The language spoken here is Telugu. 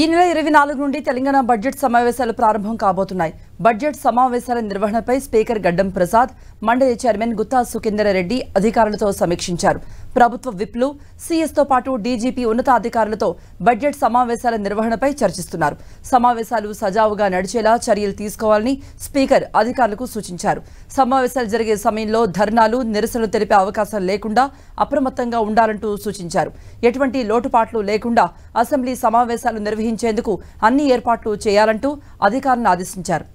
ఈ నెల ఇరవై నాలుగు నుండి తెలంగాణ బడ్జెట్ సమావేశాలు ప్రారంభం కాబోతున్నాయి బడ్జెట్ సమావేశాల నిర్వహణపై స్పీకర్ గడ్డం ప్రసాద్ మండలి చైర్మన్ గుత్తా సుఖేందర్ రెడ్డి అధికారులతో సమీక్షించారు ప్రభుత్వ విప్లు సీఎస్తో పాటు డీజీపీ ఉన్నతాధికారులతో బడ్జెట్ సమావేశాల నిర్వహణపై చర్చిస్తున్నారు సమావేశాలు సజావుగా నడిచేలా చర్యలు తీసుకోవాలని స్పీకర్ అధికారులకు సూచించారు సమావేశాలు జరిగే సమయంలో ధర్నాలు నిరసనలు తెలిపే అవకాశం లేకుండా అప్రమత్తంగా ఉండాలంటూ సూచించారు ఎటువంటి లోటుపాట్లు లేకుండా అసెంబ్లీ సమావేశాలు నిర్వహించేందుకు అన్ని ఏర్పాట్లు చేయాలంటూ అధికారులను ఆదేశించారు